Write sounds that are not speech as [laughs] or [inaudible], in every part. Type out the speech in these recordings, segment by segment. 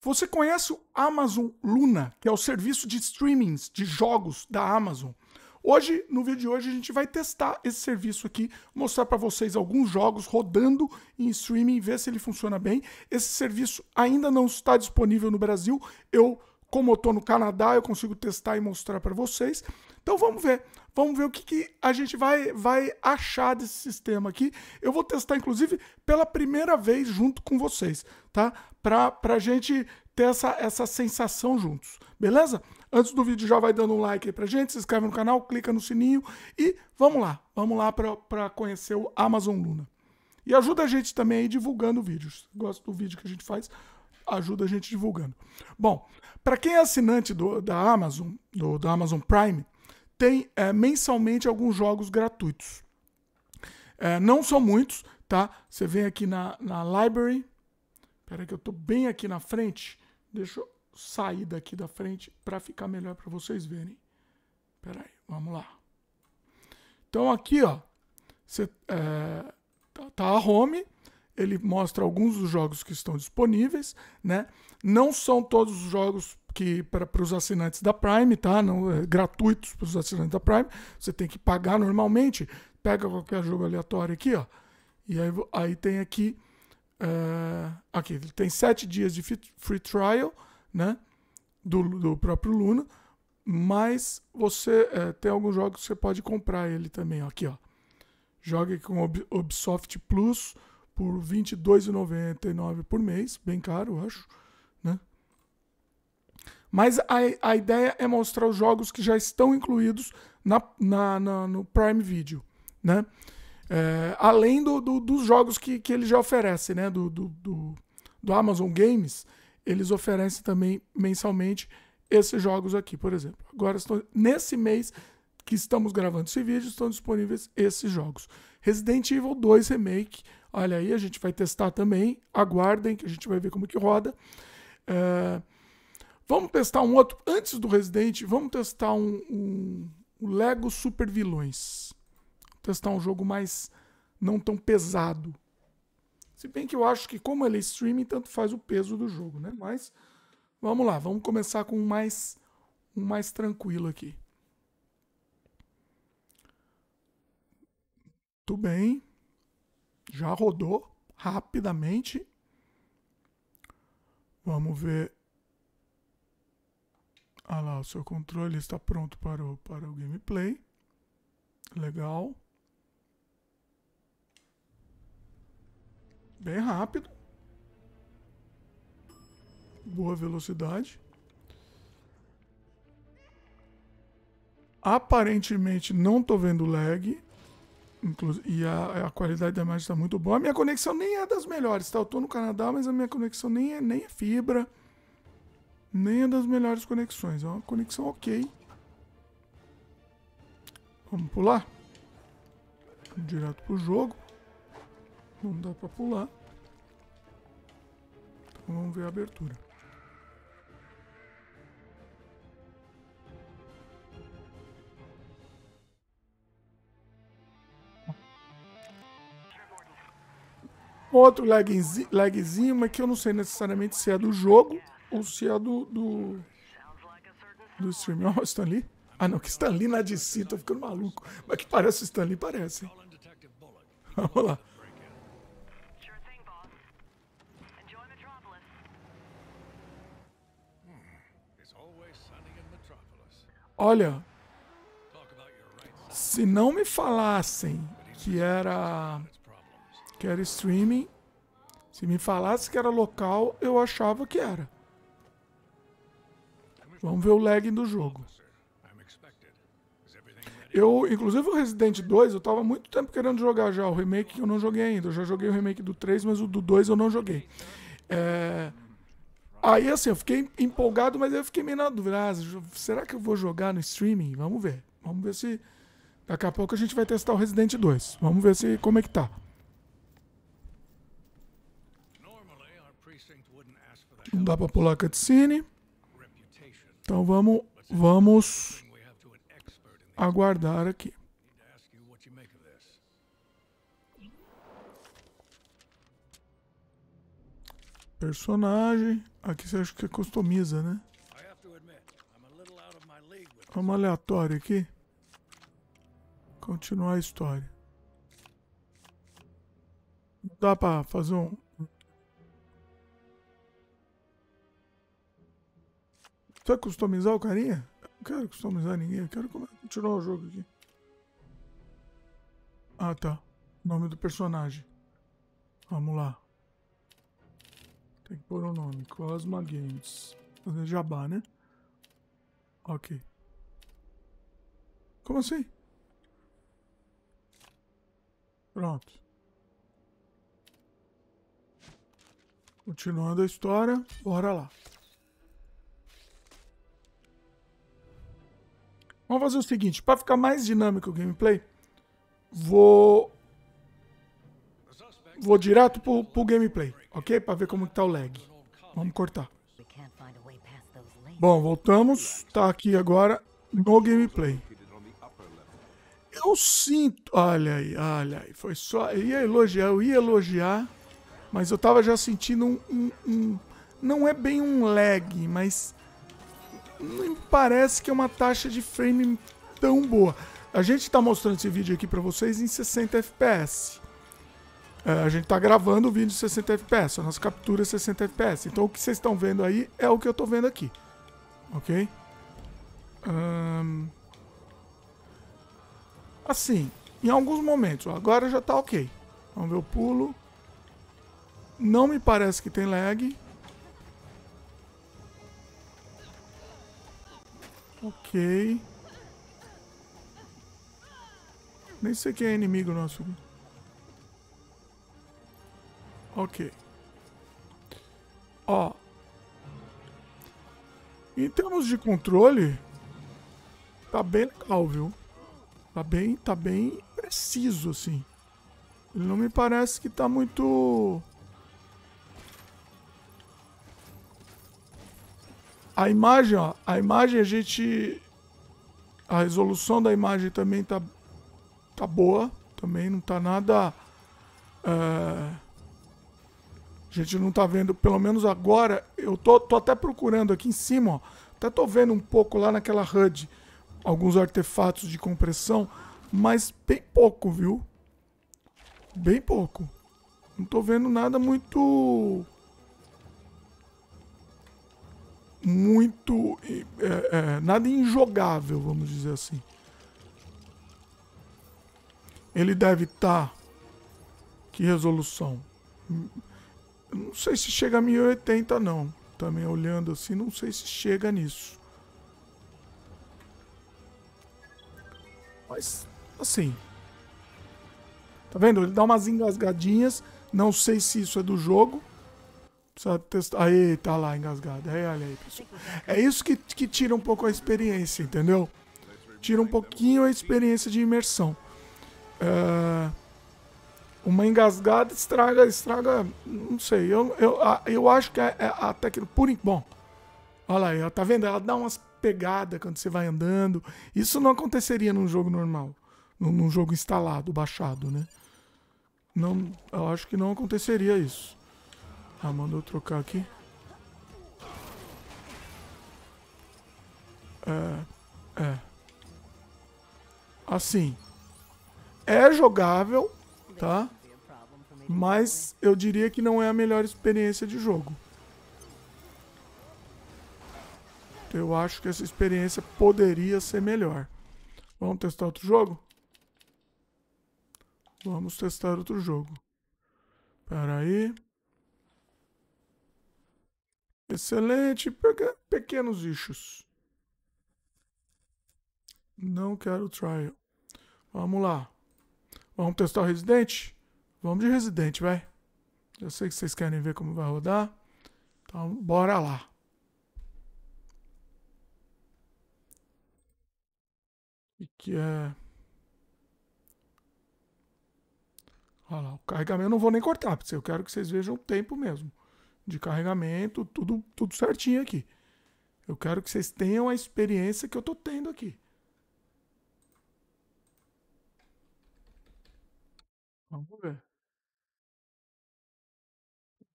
Você conhece o Amazon Luna, que é o serviço de streamings de jogos da Amazon? Hoje, no vídeo de hoje, a gente vai testar esse serviço aqui, mostrar para vocês alguns jogos rodando em streaming, ver se ele funciona bem. Esse serviço ainda não está disponível no Brasil. Eu, como eu estou no Canadá, eu consigo testar e mostrar para vocês. Então vamos ver. Vamos ver o que, que, a gente vai, vai achar desse sistema aqui. Eu vou testar, inclusive, pela primeira vez junto com vocês, tá? Pra, pra gente ter essa, essa sensação juntos, beleza? Antes do vídeo já vai dando um like aí pra gente, se inscreve no canal, clica no sininho e vamos lá. Vamos lá pra, conhecer o Amazon Luna. E ajuda a gente também aí divulgando vídeos. Gosto do vídeo que a gente faz, ajuda a gente divulgando. Bom, para quem é assinante do, da Amazon, do, do Amazon Prime, tem é, mensalmente alguns jogos gratuitos. É, não são muitos, tá? Você vem aqui na, na library. Espera que eu tô bem aqui na frente. Deixa eu sair daqui da frente para ficar melhor para vocês verem. Espera aí, vamos lá. Então aqui, ó, você, é, tá, tá a home, ele mostra alguns dos jogos que estão disponíveis, né? Não são todos os jogos que para os assinantes da Prime, tá? Não, é, gratuitos para os assinantes da Prime. Você tem que pagar normalmente. Pega qualquer jogo aleatório aqui, ó. E aí, aí tem aqui. É, aqui, ele tem sete dias de free trial, né? Do, do próprio Luna. Mas você é, tem alguns jogos que você pode comprar ele também. Ó, aqui, ó. Jogue com o Ubisoft Plus por R$ 22,99 por mês. Bem caro, eu acho. Né? Mas a, a ideia é mostrar os jogos que já estão incluídos na, na, na no Prime Video, né? É, além do, do, dos jogos que, que ele já oferece, né? Do, do, do, do Amazon Games, eles oferecem também mensalmente esses jogos aqui, por exemplo. Agora, estou nesse mês que estamos gravando esse vídeo, estão disponíveis esses jogos. Resident Evil 2 Remake, olha aí, a gente vai testar também. Aguardem que a gente vai ver como que roda. É, Vamos testar um outro. Antes do Resident, vamos testar um, um, um Lego Super Vilões. Vou testar um jogo mais não tão pesado. Se bem que eu acho que como ele é streaming, tanto faz o peso do jogo, né? Mas vamos lá, vamos começar com um mais, um mais tranquilo aqui. Tudo bem. Já rodou rapidamente. Vamos ver ah lá, o seu controle está pronto para o, para o gameplay. Legal. Bem rápido. Boa velocidade. Aparentemente não estou vendo lag. E a, a, qualidade da imagem está muito boa. A minha conexão nem é das melhores, tá? Eu estou no Canadá, mas a minha conexão nem é, nem é fibra. Nem é das melhores conexões. É uma conexão ok. Vamos pular. Direto pro jogo. Não dá pra pular. Então vamos ver a abertura. Outro lagzinho, mas que eu não sei necessariamente se é do jogo o CEO do, do, do streaming. Ó, oh, o Ah, não, que Stanley Lee na DC, tô ficando maluco. Mas que parece o Stan parece. Vamos ah, lá. Olha, se não me falassem que era que era streaming, se me falasse que era local, eu achava que era. Vamos ver o lag do jogo. Eu, inclusive o Resident 2, eu tava muito tempo querendo jogar já o remake que eu não joguei ainda. Eu já joguei o remake do 3, mas o do 2 eu não joguei. É... Aí assim, eu fiquei empolgado, mas eu fiquei meio na dúvida. Ah, será que eu vou jogar no streaming? Vamos ver. Vamos ver se. Daqui a pouco a gente vai testar o Resident 2. Vamos ver se como é que tá. Não dá pra pular cutscene. Então vamos, vamos aguardar aqui. Personagem. Aqui você acha que é customiza, né? Vamos aleatório aqui. Continuar a história. Dá pra fazer um, Você vai customizar o carinha? Eu não quero customizar ninguém, eu quero continuar o jogo aqui. Ah, tá. Nome do personagem. Vamos lá. Tem que pôr o um nome. Cosma Games. Fazer jabá, né? Ok. Como assim? Pronto. Continuando a história, bora lá. Vamos fazer o seguinte, para ficar mais dinâmico o gameplay, vou vou direto pro, pro gameplay, ok? Para ver como está o lag. Vamos cortar. Bom, voltamos. Tá aqui agora no gameplay. Eu sinto... Olha aí, olha aí. Foi só... Eu ia elogiar, eu ia elogiar. Mas eu tava já sentindo um... um, um... Não é bem um lag, mas não me parece que é uma taxa de frame tão boa. A gente está mostrando esse vídeo aqui para vocês em 60 fps. É, a gente está gravando o vídeo em 60 fps, a nossa captura é 60 fps. Então o que vocês estão vendo aí é o que eu estou vendo aqui. Ok? Assim, em alguns momentos, agora já está ok. Vamos ver o pulo. Não me parece que tem lag. Ok. Nem sei quem é inimigo nosso. Ok. Ó. Em termos de controle, tá bem legal, viu? Tá bem, tá bem preciso, assim. Ele não me parece que tá muito A imagem, ó, a imagem a gente a resolução da imagem também tá tá boa, também não tá nada é, a gente não tá vendo, pelo menos agora, eu tô, tô até procurando aqui em cima, ó, até tô vendo um pouco lá naquela HUD alguns artefatos de compressão, mas bem pouco, viu? Bem pouco. Não tô vendo nada muito muito. É, é, nada injogável, vamos dizer assim. Ele deve estar. Tá... Que resolução? Hum, não sei se chega a 1080, não. Também olhando assim, não sei se chega nisso. Mas, assim. Tá vendo? Ele dá umas engasgadinhas. Não sei se isso é do jogo. Precisa testar. Aí, tá lá engasgado. Aí, é, olha aí, pessoal. É isso que, que tira um pouco a experiência, entendeu? Tira um pouquinho a experiência de imersão. É, uma engasgada estraga, estraga, não sei. Eu, eu, eu acho que a, é, a técnica. Por, bom, olha lá, ela tá vendo? Ela dá umas pegadas quando você vai andando. Isso não aconteceria num jogo normal. Num, num jogo instalado, baixado, né? Não, eu acho que não aconteceria isso. Ah, mandou trocar aqui. É, é. Assim, é jogável, tá? Mas eu diria que não é a melhor experiência de jogo. Eu acho que essa experiência poderia ser melhor. Vamos testar outro jogo? Vamos testar outro jogo. Espera aí. Excelente. Pequenos issues. Não quero trial. Vamos lá. Vamos testar o Resident? Vamos de Resident, vai. Eu sei que vocês querem ver como vai rodar. Então, bora lá. O que é... Olha lá, o carregamento eu não vou nem cortar, porque eu quero que vocês vejam o tempo mesmo de carregamento, tudo, tudo certinho aqui. Eu quero que vocês tenham a experiência que eu estou tendo aqui. Vamos ver.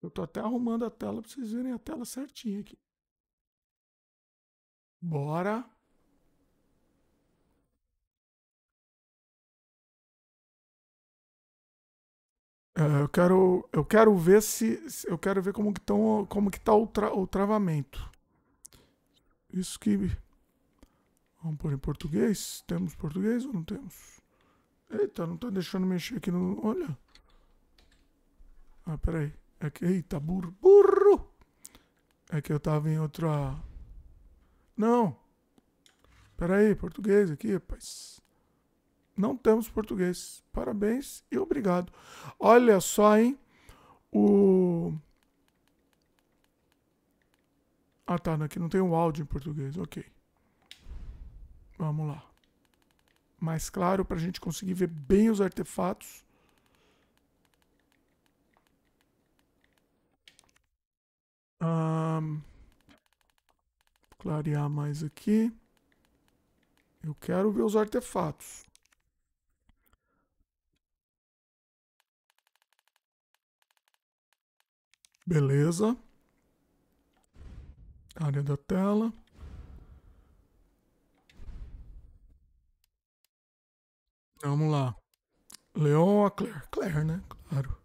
Eu estou até arrumando a tela para vocês verem a tela certinha aqui. Bora. É, eu quero, eu quero ver se, eu quero ver como que estão como que tá o, tra, o travamento. Isso que vamos pôr em português. Temos português ou não temos? Eita, não tá deixando mexer aqui no, olha. Ah, peraí. É que, eita, burro, burro. É que eu tava em outra. Não. Peraí, português aqui, rapaz. Não temos português. Parabéns e obrigado. Olha só, hein? O. Ah, tá. Aqui né, não tem o um áudio em português. Ok. Vamos lá. Mais claro para a gente conseguir ver bem os artefatos. Um, clarear mais aqui. Eu quero ver os artefatos. Beleza. Área tá da tela. Vamos lá. Leon ou a Claire? Claire, né? Claro.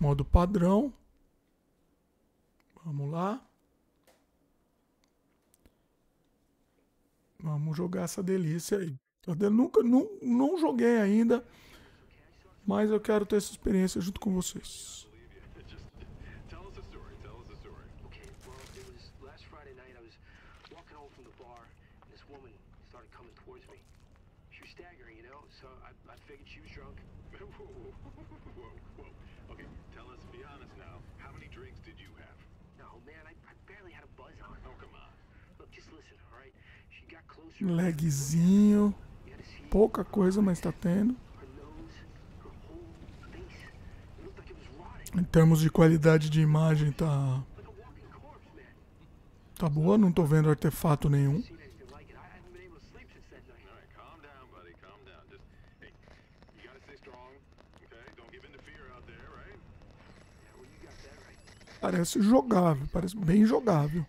Modo padrão. Vamos lá. Vamos jogar essa delícia aí. Eu nunca, não, não joguei ainda, mas eu quero ter essa experiência junto com vocês. lagzinho, pouca coisa, mas está tendo. Em termos de qualidade de imagem, tá tá boa, não tô vendo artefato nenhum. Parece jogável, parece bem jogável.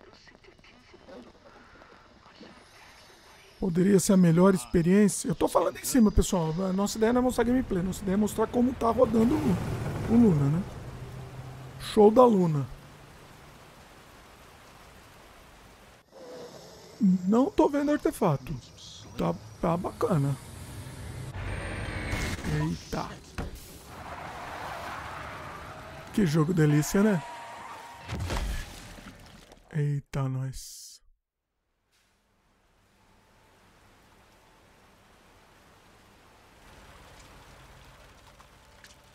Poderia ser a melhor experiência. Eu tô falando em cima, pessoal. A nossa ideia não é mostrar gameplay, nossa ideia é mostrar como tá rodando o, o Luna, né? Show da Luna. Não tô vendo artefato. Tá, tá bacana. Eita. Que jogo delícia, né? Eita, nós.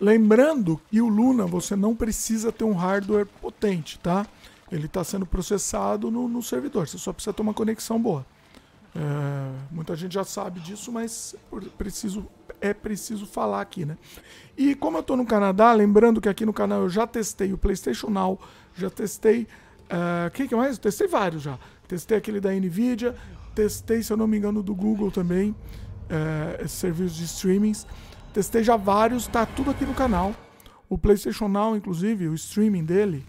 Lembrando que o Luna você não precisa ter um hardware potente, tá? Ele está sendo processado no, no, servidor, você só precisa ter uma conexão boa. É, muita gente já sabe disso, mas é preciso, é preciso falar aqui, né? E como eu estou no Canadá, lembrando que aqui no canal eu já testei o PlayStation Now, já testei. O é, uh, que, mais? Eu testei vários já. Testei aquele da Nvidia, testei, se eu não me engano, do Google também, uh, serviços de streamings. Testei já vários, tá tudo aqui no canal. O PlayStation Now, inclusive, o streaming dele.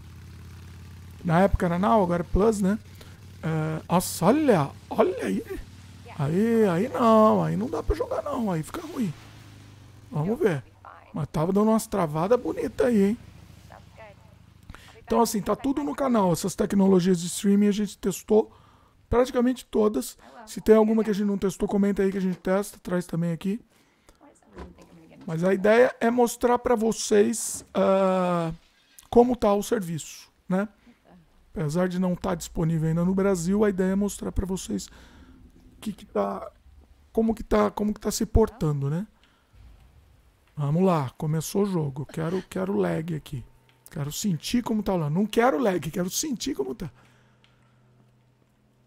Na época era Now, agora é Plus, né? É, nossa, olha, olha aí. Aí, aí não, aí não dá pra jogar não, aí fica ruim. Vamos ver. Mas tava dando umas travadas bonitas aí, hein? Então, assim, tá tudo no canal. Essas tecnologias de streaming a gente testou praticamente todas. Se tem alguma que a gente não testou, comenta aí que a gente testa, traz também aqui. Mas a ideia é mostrar para vocês uh, como está o serviço, né? Apesar de não estar tá disponível ainda no Brasil, a ideia é mostrar para vocês que que tá, como que tá, tá se portando, né? Vamos lá, começou o jogo. Quero, quero lag aqui. Quero sentir como tá lá. Não quero lag, quero sentir como tá.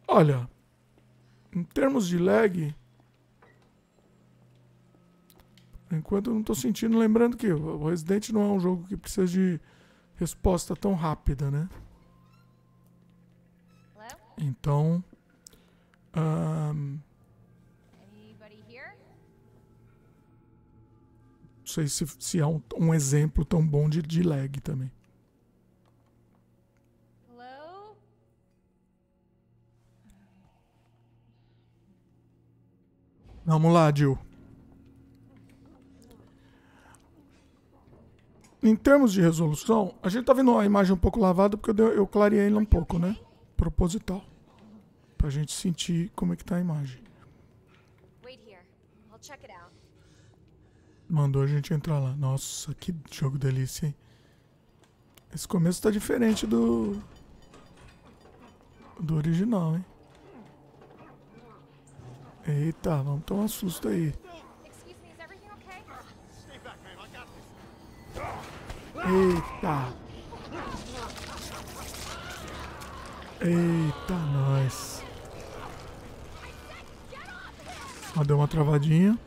Olha, em termos de lag, Enquanto eu não estou sentindo, lembrando que o Resident não é um jogo que precisa de resposta tão rápida, né? Então. Um, não sei se, se é um, um exemplo tão bom de, de lag também. Vamos lá, Jill. em termos de resolução, a gente está vendo uma imagem um pouco lavada porque eu, eu clareei ela um pouco, né? Proposital. Para a gente sentir como é que tá a imagem. Mandou a gente entrar lá. Nossa, que jogo delícia, hein? Esse começo está diferente do... Do original, hein? Eita, vamos tomar um susto aí. Eita! Eita, nós! Ó, deu uma travadinha.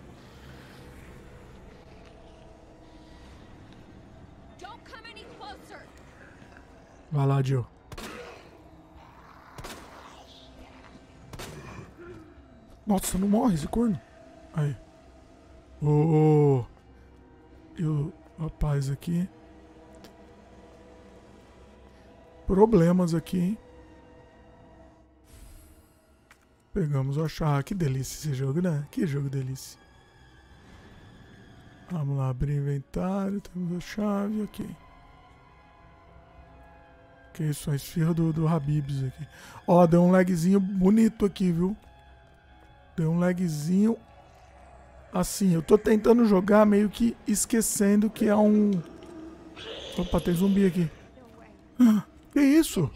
Vai lá, Jill. Nossa, não morre esse corno. Aí. o, oh, Eu... Rapaz aqui... problemas aqui, hein? Pegamos o achar. Que delícia esse jogo, né? Que jogo delícia. Vamos lá, abrir inventário. Temos a chave, ok. Que isso, a esfirra do, do Habibs aqui. Ó, deu um lagzinho bonito aqui, viu? Deu um lagzinho assim. Eu tô tentando jogar meio que esquecendo que é um... Opa, tem zumbi aqui. Ah. Que é isso?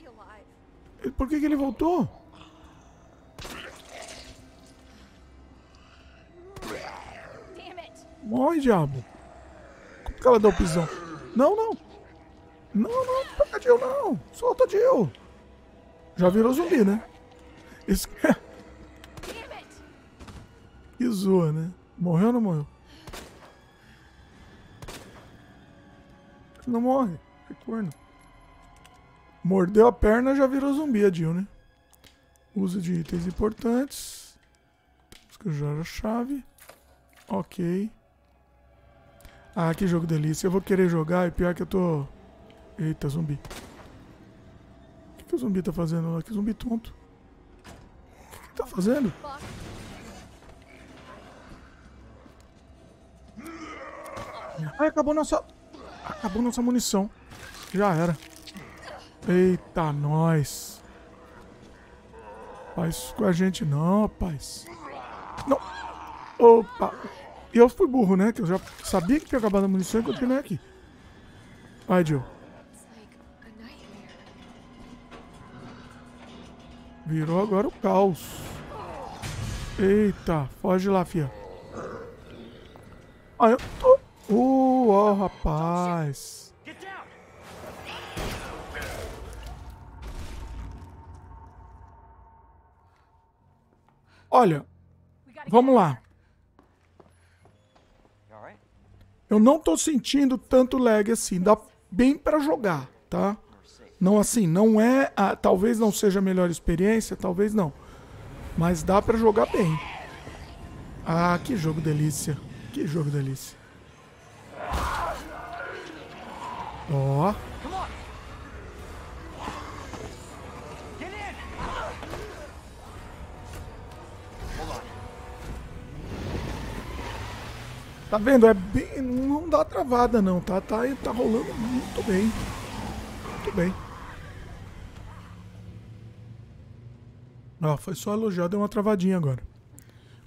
Por que, que ele voltou? Morre, diabo. Como que ela deu o pisão? Não, não. Não, não, pega Jill, não. Solta Jill. Já virou zumbi, né? Isso que [laughs] Que zoa, né? Morreu ou não morreu? Não morre. Que corno. Mordeu a perna, já virou zumbi a Jill, né? Uso de itens importantes. Temos que usar a chave. Ok. Ah, que jogo delícia. Eu vou querer jogar e pior que eu tô... Eita, zumbi. O que, que o zumbi tá fazendo lá? Que zumbi tonto. O que, que tá fazendo? Ai, acabou nossa... Acabou nossa munição. Já era. Eita, nós. Faz isso com a gente não, rapaz. Não. Opa. E eu fui burro, né? Que eu já sabia que tinha acabado a munição e continuei aqui. Vai, Jill. Virou agora o caos. Eita, foge lá, fia. Ai, eu tô... Uh, ó, oh, rapaz. Olha, vamos lá. Eu não tô sentindo tanto lag assim. Dá bem para jogar, tá? Não assim, não é... A, talvez não seja a melhor experiência, talvez não. Mas dá para jogar bem. Ah, que jogo delícia. Que jogo delícia. Ó. Oh. Tá vendo? É bem, não dá travada não, tá? Tá, tá rolando muito bem. Muito bem. Ah, foi só elogiar, deu uma travadinha agora.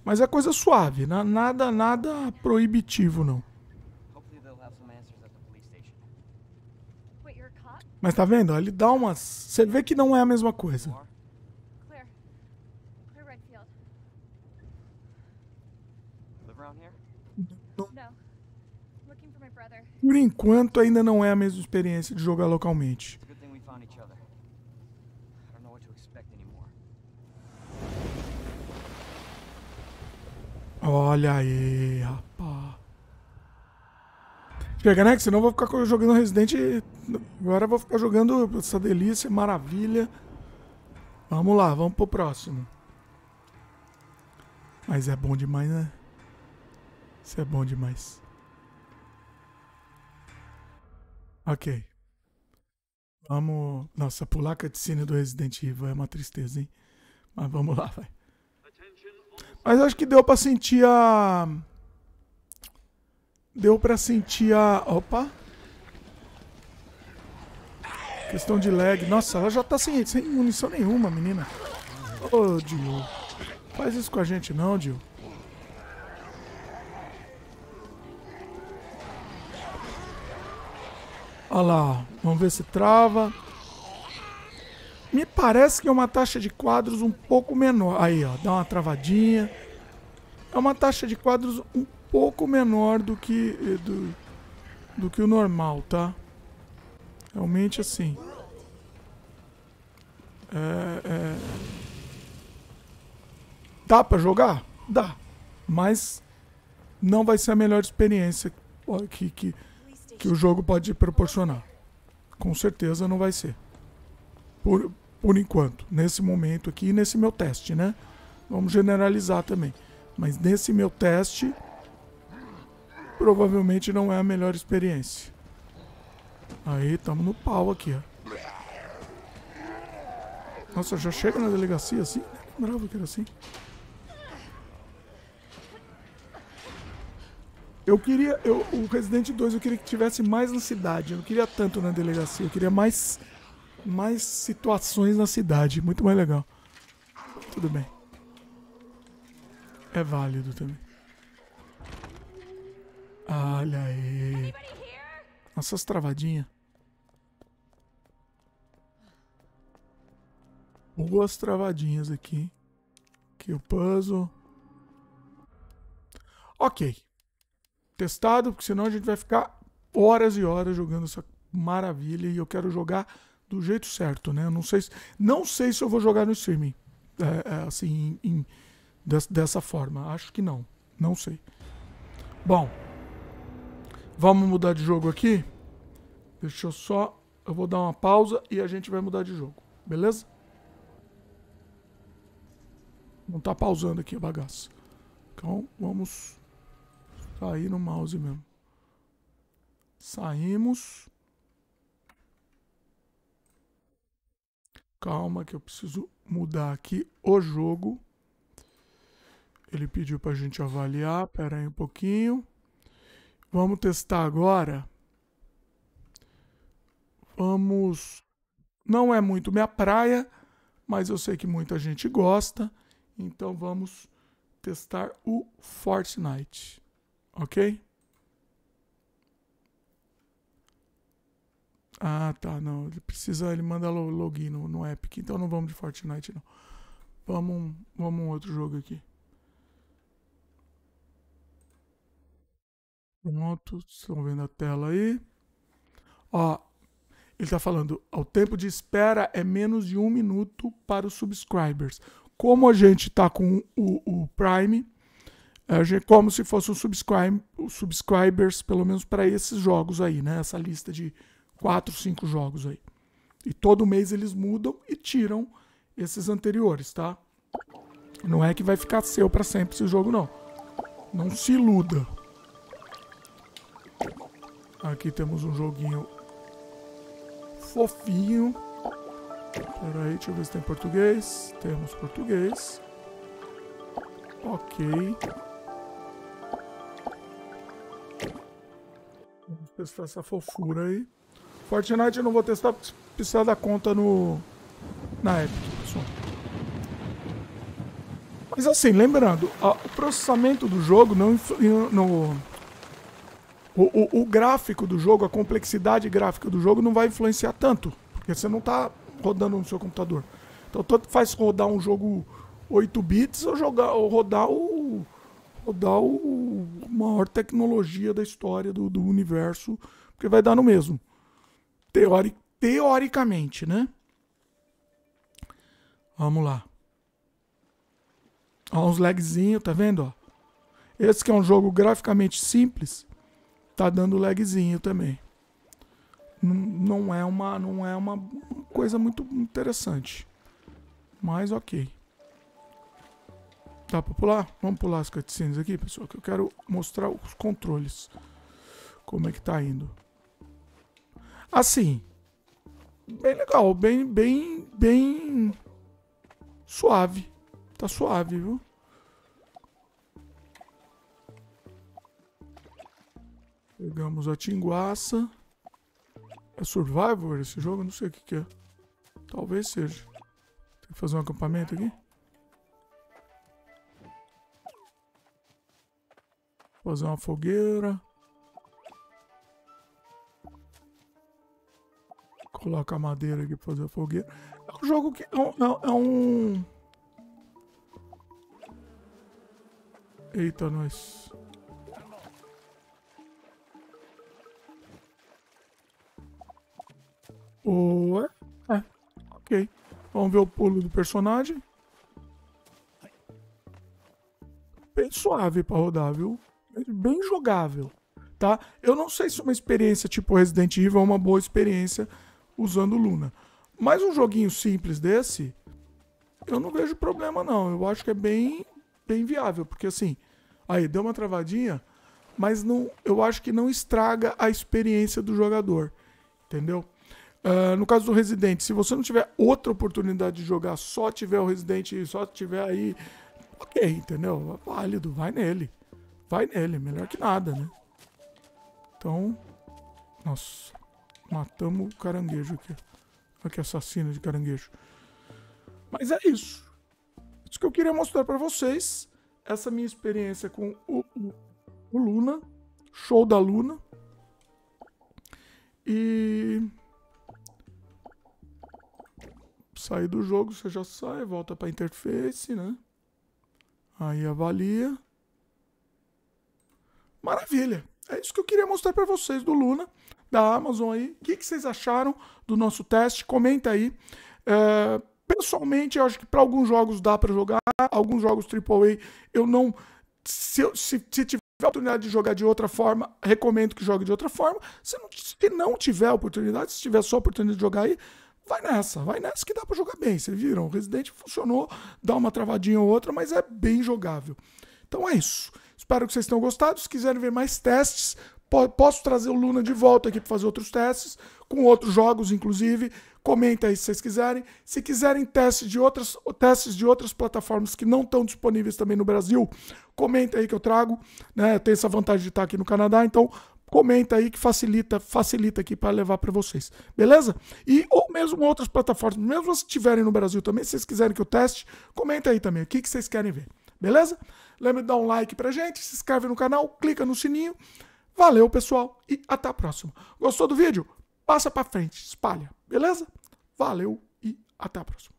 Mas é coisa suave, nada, nada proibitivo não. Mas tá vendo? Ele dá umas. Você vê que não é a mesma coisa. Por enquanto, ainda não é a mesma experiência de jogar localmente. Olha aí, rapá. Pegar, né? Que senão eu vou ficar jogando Resident. Agora eu vou ficar jogando essa delícia, maravilha. Vamos lá, vamos pro próximo. Mas é bom demais, né? Isso é bom demais. Ok. Vamos. Nossa, pular a cutscene do Resident Evil é uma tristeza, hein? Mas vamos lá, vai. Mas acho que deu pra sentir a. Deu pra sentir a. Opa! Questão de lag. Nossa, ela já tá sem, sem munição nenhuma, menina. Ô, oh, Dio. Faz isso com a gente não, Dio. Olha lá, vamos ver se trava. Me parece que é uma taxa de quadros um pouco menor. Aí, ó, dá uma travadinha. É uma taxa de quadros um pouco menor do que eh, do, do que o normal, tá? Realmente assim. É, é... Dá pra jogar? Dá. Mas não vai ser a melhor experiência que, que, que o jogo pode proporcionar. Com certeza não vai ser. Por, por enquanto, nesse momento aqui, nesse meu teste, né? Vamos generalizar também. Mas nesse meu teste, provavelmente não é a melhor experiência. Aí, tamo no pau aqui, ó. Nossa, já chega na delegacia assim? Bravo que era assim. Eu queria. Eu, o Resident 2 eu queria que tivesse mais na cidade. Eu não queria tanto na delegacia. Eu queria mais. Mais situações na cidade. Muito mais legal. Tudo bem. É válido também. Olha aí. Nossas travadinhas. Boas travadinhas aqui. Aqui o puzzle. Ok testado, porque senão a gente vai ficar horas e horas jogando essa maravilha e eu quero jogar do jeito certo, né? Eu não sei se, não sei se eu vou jogar no streaming, é, é, assim, em, em, des, dessa forma. Acho que não, não sei. Bom, vamos mudar de jogo aqui. Deixa eu só, eu vou dar uma pausa e a gente vai mudar de jogo, beleza? Não tá pausando aqui a bagaça. Então, vamos Caí no mouse mesmo. Saímos. Calma que eu preciso mudar aqui o jogo. Ele pediu pra gente avaliar, pera aí um pouquinho. Vamos testar agora. Vamos. Não é muito minha praia, mas eu sei que muita gente gosta. Então vamos testar o Fortnite. Ok? Ah, tá, não. Ele precisa, ele manda login no, no Epic. Então não vamos de Fortnite, não. Vamos, vamos um outro jogo aqui. Pronto, estão vendo a tela aí. Ó, ele tá falando, o tempo de espera é menos de um minuto para os subscribers. Como a gente tá com o, o Prime, é, é como se fossem subscribe, subscribers, pelo menos para esses jogos aí, né? Essa lista de 4, 5 jogos aí. E todo mês eles mudam e tiram esses anteriores, tá? Não é que vai ficar seu para sempre esse jogo, não. Não se iluda. Aqui temos um joguinho fofinho. Pera aí, deixa eu ver se tem português. Temos português. Ok. Testar essa fofura aí. Fortnite eu não vou testar porque precisar da conta no... Na Epic, pessoal. Mas assim, lembrando, a, o processamento do jogo não no... O, o, o, gráfico do jogo, a complexidade gráfica do jogo não vai influenciar tanto, porque você não está rodando no seu computador. Então, tanto faz rodar um jogo 8 bits ou, jogar, ou rodar o rodar o, maior tecnologia da história do, do universo, porque vai dar no mesmo. Teori, teoricamente, né? Vamos lá. Ó, uns lagzinhos, tá vendo? Ó? Esse que é um jogo graficamente simples, tá dando lagzinho também. Não, não é uma não é uma coisa muito interessante. Mas ok. Dá tá, pra pular? Vamos pular as cutscenes aqui, pessoal, que eu quero mostrar os controles. Como é que tá indo. Assim, bem legal, bem, bem, bem suave. Tá suave, viu? Pegamos a tinguaça. É Survivor esse jogo? Não sei o que, que é. Talvez seja. Tem que fazer um acampamento aqui. Fazer uma fogueira. Coloca a madeira aqui pra fazer a fogueira. É um jogo que. É não, é um. Eita, nós. Boa, é. Ok. Vamos ver o pulo do personagem. Bem suave pra rodar, viu? bem jogável, tá? Eu não sei se uma experiência tipo Resident Evil é uma boa experiência usando Luna. Mas um joguinho simples desse, eu não vejo problema não. Eu acho que é bem, bem viável, porque assim, aí deu uma travadinha, mas não, eu acho que não estraga a experiência do jogador, entendeu? Uh, no caso do Resident, se você não tiver outra oportunidade de jogar, só tiver o Resident, só tiver aí, ok, entendeu? Válido, vai nele. Vai nele, melhor que nada, né? Então, nossa, matamos o caranguejo aqui. Olha que assassino de caranguejo. Mas é isso. Isso que eu queria mostrar para vocês. Essa minha experiência com o, o, o Luna. Show da Luna. E... Sair do jogo, você já sai, volta para interface, né? Aí avalia. Maravilha. É isso que eu queria mostrar para vocês do Luna, da Amazon aí. O que, que, vocês acharam do nosso teste? Comenta aí. É, pessoalmente, eu acho que para alguns jogos dá para jogar, alguns jogos AAA eu não. Se, eu, se, se tiver oportunidade de jogar de outra forma, recomendo que jogue de outra forma. Se não, se não tiver oportunidade, se tiver só oportunidade de jogar aí, vai nessa, vai nessa que dá para jogar bem. Vocês viram? O Resident funcionou, dá uma travadinha ou outra, mas é bem jogável. Então é isso. Espero que vocês tenham gostado. Se quiserem ver mais testes, posso trazer o Luna de volta aqui para fazer outros testes, com outros jogos, inclusive. Comenta aí se vocês quiserem. Se quiserem testes de outras, testes de outras plataformas que não estão disponíveis também no Brasil, comenta aí que eu trago. Né? Eu tenho essa vantagem de estar aqui no Canadá, então comenta aí que facilita, facilita aqui para levar para vocês, beleza? E ou mesmo outras plataformas, mesmo as que tiverem no Brasil também, se vocês quiserem que eu teste, comenta aí também o que, que vocês querem ver, beleza? Lembra de dar um like pra gente, se inscreve no canal, clica no sininho. Valeu, pessoal, e até a próxima. Gostou do vídeo? Passa pra frente, espalha, beleza? Valeu e até a próxima.